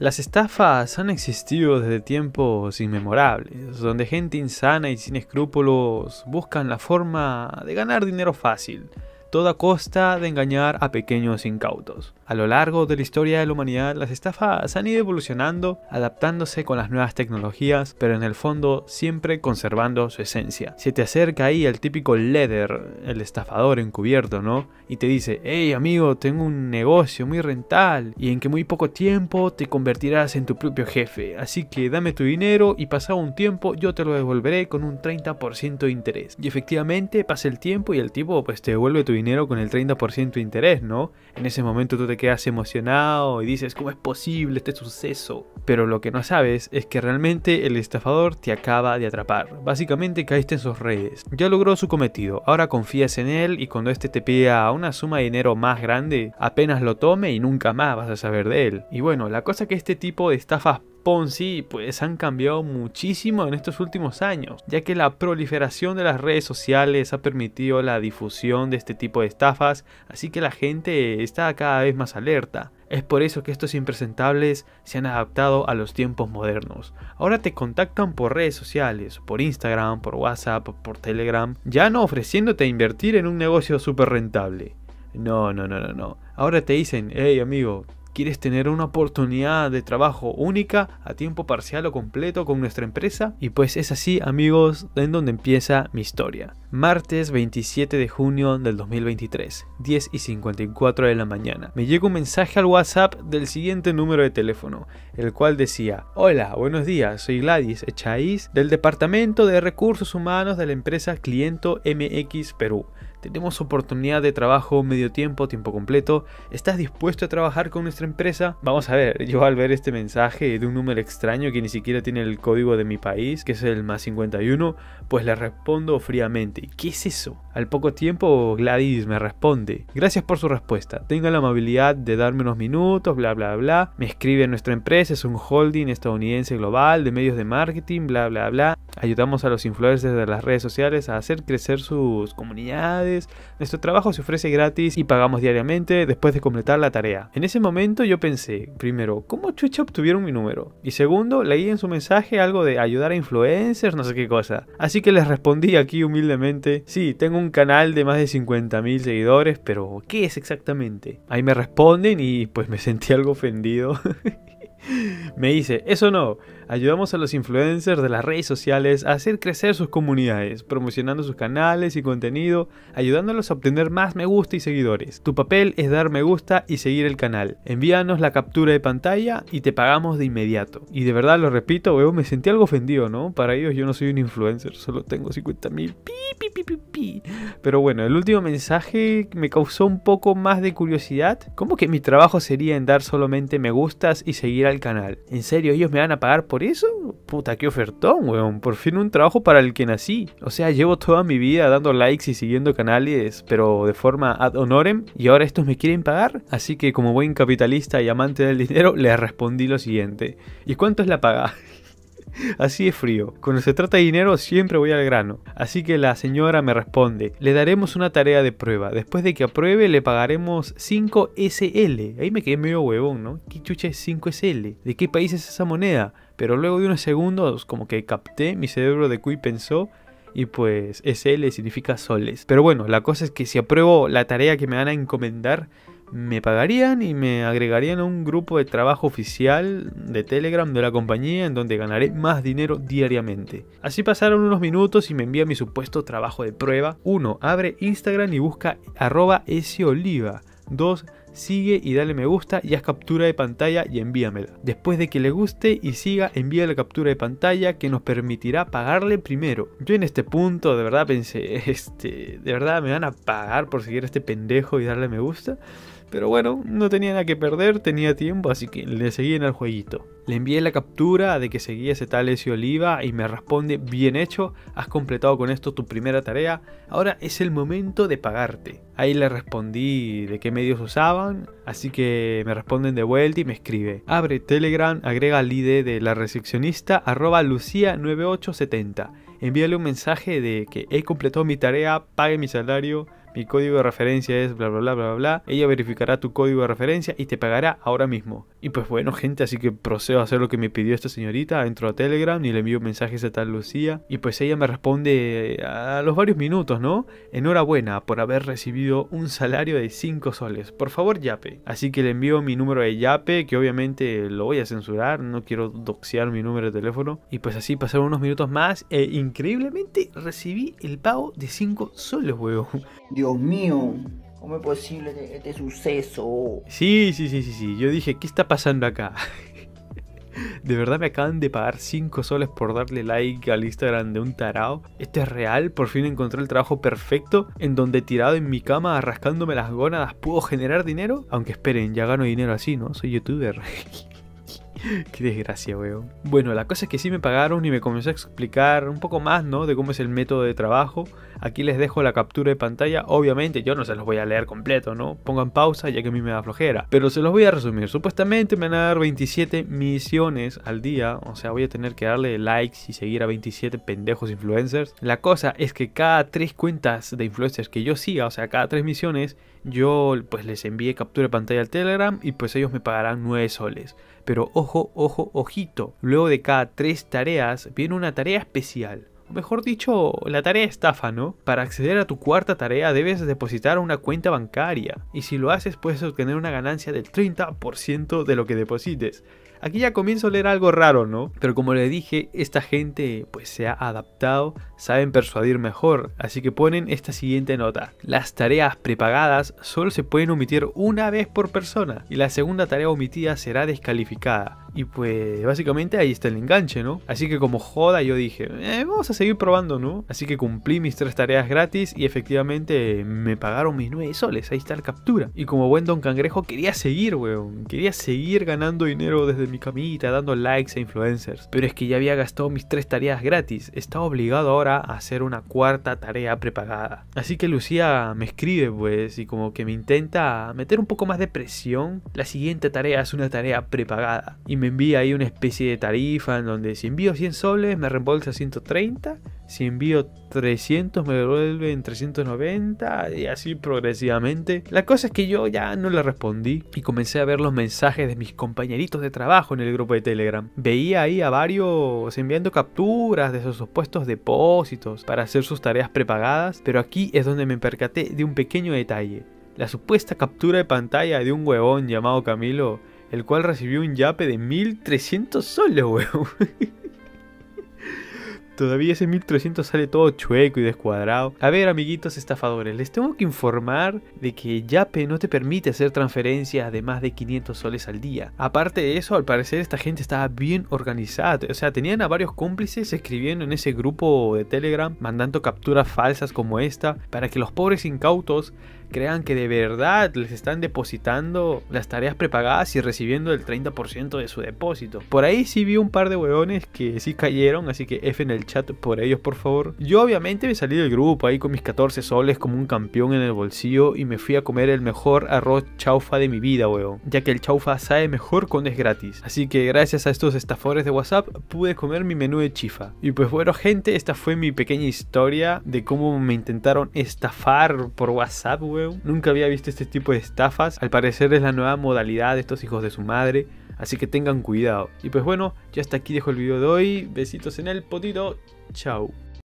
Las estafas han existido desde tiempos inmemorables, donde gente insana y sin escrúpulos buscan la forma de ganar dinero fácil, toda costa de engañar a pequeños incautos. A lo largo de la historia de la humanidad, las estafas han ido evolucionando, adaptándose con las nuevas tecnologías, pero en el fondo siempre conservando su esencia. Si te acerca ahí el típico leather, el estafador encubierto, ¿no? Y te dice, hey amigo, tengo un negocio muy rental y en que muy poco tiempo te convertirás en tu propio jefe, así que dame tu dinero y pasado un tiempo yo te lo devolveré con un 30% de interés. Y efectivamente pasa el tiempo y el tipo pues te devuelve tu dinero con el 30% de interés, ¿no? En ese momento tú te quedas emocionado y dices, ¿cómo es posible este suceso? Pero lo que no sabes es que realmente el estafador te acaba de atrapar. Básicamente caíste en sus redes. Ya logró su cometido, ahora confías en él y cuando este te pida una suma de dinero más grande, apenas lo tome y nunca más vas a saber de él. Y bueno, la cosa que este tipo de estafas Ponzi pues han cambiado muchísimo en estos últimos años, ya que la proliferación de las redes sociales ha permitido la difusión de este tipo de estafas, así que la gente está cada vez más alerta. Es por eso que estos impresentables se han adaptado a los tiempos modernos. Ahora te contactan por redes sociales, por Instagram, por WhatsApp, por Telegram, ya no ofreciéndote a invertir en un negocio súper rentable. No, no, no, no, no. Ahora te dicen, hey amigo, ¿Quieres tener una oportunidad de trabajo única a tiempo parcial o completo con nuestra empresa? Y pues es así amigos en donde empieza mi historia. Martes 27 de junio del 2023, 10 y 54 de la mañana. Me llega un mensaje al WhatsApp del siguiente número de teléfono, el cual decía, hola, buenos días, soy Gladys Echaiz del Departamento de Recursos Humanos de la empresa Cliento MX Perú. Tenemos oportunidad de trabajo medio tiempo, tiempo completo. ¿Estás dispuesto a trabajar con nuestra empresa? Vamos a ver, yo al ver este mensaje de un número extraño que ni siquiera tiene el código de mi país, que es el más 51, pues le respondo fríamente, ¿qué es eso? Al poco tiempo Gladys me responde, gracias por su respuesta, tenga la amabilidad de darme unos minutos, bla bla bla, me escribe nuestra empresa, es un holding estadounidense global de medios de marketing, bla bla bla, ayudamos a los influencers de las redes sociales a hacer crecer sus comunidades, nuestro trabajo se ofrece gratis y pagamos diariamente después de completar la tarea. En ese momento yo pensé, primero, ¿cómo Chucha obtuvieron mi número? Y segundo, leí en su mensaje algo de ayudar a influencers, no sé qué cosa. Así que les respondí aquí humildemente, sí, tengo un canal de más de 50.000 seguidores, pero ¿qué es exactamente? Ahí me responden y pues me sentí algo ofendido. Me dice, eso no, ayudamos a los influencers de las redes sociales a hacer crecer sus comunidades, promocionando sus canales y contenido, ayudándolos a obtener más me gusta y seguidores. Tu papel es dar me gusta y seguir el canal. Envíanos la captura de pantalla y te pagamos de inmediato. Y de verdad, lo repito, me sentí algo ofendido, ¿no? Para ellos yo no soy un influencer, solo tengo 50 mil. Pero bueno, el último mensaje me causó un poco más de curiosidad. ¿Cómo que mi trabajo sería en dar solamente me gustas y seguir el canal. ¿En serio ellos me van a pagar por eso? Puta, qué ofertón, weón. Por fin un trabajo para el que nací. O sea, llevo toda mi vida dando likes y siguiendo canales, pero de forma ad honorem, y ahora estos me quieren pagar. Así que como buen capitalista y amante del dinero, les respondí lo siguiente. ¿Y cuánto es la paga? Así es frío. Cuando se trata de dinero siempre voy al grano. Así que la señora me responde, le daremos una tarea de prueba. Después de que apruebe le pagaremos 5 SL. Ahí me quedé medio huevón, ¿no? ¿Qué chucha es 5 SL? ¿De qué país es esa moneda? Pero luego de unos segundos como que capté, mi cerebro de cuy pensó y pues SL significa soles. Pero bueno, la cosa es que si apruebo la tarea que me van a encomendar, me pagarían y me agregarían a un grupo de trabajo oficial de Telegram de la compañía en donde ganaré más dinero diariamente. Así pasaron unos minutos y me envía mi supuesto trabajo de prueba. 1. Abre Instagram y busca arroba oliva. 2 sigue y dale me gusta y haz captura de pantalla y envíamela. Después de que le guste y siga, envía la captura de pantalla que nos permitirá pagarle primero. Yo en este punto de verdad pensé, este, de verdad me van a pagar por seguir a este pendejo y darle me gusta. Pero bueno, no tenía nada que perder, tenía tiempo, así que le seguí en el jueguito. Le envié la captura de que seguía ese tal Ezio Oliva y me responde, bien hecho, has completado con esto tu primera tarea, ahora es el momento de pagarte. Ahí le respondí de qué medios usaban, así que me responden de vuelta y me escribe. Abre Telegram, agrega el ID de la recepcionista arroba lucía9870. Envíale un mensaje de que he completado mi tarea, pague mi salario, mi código de referencia es bla bla bla bla bla. Ella verificará tu código de referencia y te pagará ahora mismo. Y pues bueno, gente, así que procedo a hacer lo que me pidió esta señorita. Entro a Telegram y le envío mensajes a tal Lucía. Y pues ella me responde a los varios minutos, ¿no? Enhorabuena por haber recibido un salario de 5 soles. Por favor, Yape. Así que le envío mi número de Yape, que obviamente lo voy a censurar. No quiero doxear mi número de teléfono. Y pues así pasaron unos minutos más. E increíblemente recibí el pago de 5 soles, huevo. Dios mío. ¿Cómo es posible este, este, suceso? Sí, sí, sí, sí, sí. Yo dije, ¿qué está pasando acá? De verdad me acaban de pagar 5 soles por darle like al Instagram de un tarao. Esto es real, por fin encontré el trabajo perfecto en donde tirado en mi cama arrascándome las gónadas puedo generar dinero. Aunque esperen, ya gano dinero así, ¿no? Soy youtuber. Qué desgracia, weón. Bueno, la cosa es que sí me pagaron y me comenzó a explicar un poco más, ¿no? De cómo es el método de trabajo. Aquí les dejo la captura de pantalla. Obviamente yo no se los voy a leer completo, ¿no? Pongan pausa ya que a mí me da flojera. Pero se los voy a resumir. Supuestamente me van a dar 27 misiones al día. O sea, voy a tener que darle likes y seguir a 27 pendejos influencers. La cosa es que cada 3 cuentas de influencers que yo siga, o sea, cada 3 misiones, yo pues les envié captura de pantalla al Telegram y pues ellos me pagarán 9 soles. Pero ojo, ojo, ojito, luego de cada tres tareas viene una tarea especial. O mejor dicho, la tarea estafa, ¿no? Para acceder a tu cuarta tarea debes depositar una cuenta bancaria y si lo haces puedes obtener una ganancia del 30% de lo que deposites. Aquí ya comienzo a leer algo raro, ¿no? Pero como le dije, esta gente pues se ha adaptado, saben persuadir mejor, así que ponen esta siguiente nota. Las tareas prepagadas solo se pueden omitir una vez por persona y la segunda tarea omitida será descalificada. Y pues básicamente ahí está el enganche, ¿no? Así que como joda yo dije, eh, vamos a seguir probando, ¿no? Así que cumplí mis tres tareas gratis y efectivamente me pagaron mis nueve soles, ahí está la captura. Y como buen don cangrejo quería seguir, weón. Quería seguir ganando dinero desde mi camita, dando likes a influencers. Pero es que ya había gastado mis tres tareas gratis, estaba obligado ahora a hacer una cuarta tarea prepagada. Así que Lucía me escribe, pues, y como que me intenta meter un poco más de presión. La siguiente tarea es una tarea prepagada me envía ahí una especie de tarifa en donde si envío 100 soles me reembolsa 130, si envío 300 me devuelven 390 y así progresivamente. La cosa es que yo ya no le respondí y comencé a ver los mensajes de mis compañeritos de trabajo en el grupo de Telegram. Veía ahí a varios enviando capturas de sus supuestos depósitos para hacer sus tareas prepagadas, pero aquí es donde me percaté de un pequeño detalle. La supuesta captura de pantalla de un huevón llamado Camilo el cual recibió un yape de 1300 soles, weón. Todavía ese 1300 sale todo chueco y descuadrado. A ver, amiguitos estafadores, les tengo que informar de que Yape no te permite hacer transferencias de más de 500 soles al día. Aparte de eso, al parecer esta gente estaba bien organizada. O sea, tenían a varios cómplices escribiendo en ese grupo de Telegram, mandando capturas falsas como esta, para que los pobres incautos crean que de verdad les están depositando las tareas prepagadas y recibiendo el 30% de su depósito. Por ahí sí vi un par de huevones que sí cayeron, así que F en el chat por ellos, por favor. Yo obviamente me salí del grupo ahí con mis 14 soles como un campeón en el bolsillo y me fui a comer el mejor arroz chaufa de mi vida, weón. ya que el chaufa sabe mejor cuando es gratis. Así que gracias a estos estafadores de WhatsApp pude comer mi menú de chifa. Y pues bueno, gente, esta fue mi pequeña historia de cómo me intentaron estafar por WhatsApp, weón. Nunca había visto este tipo de estafas. Al parecer es la nueva modalidad de estos hijos de su madre. Así que tengan cuidado. Y pues bueno, ya hasta aquí dejo el video de hoy. Besitos en el potito. Chao.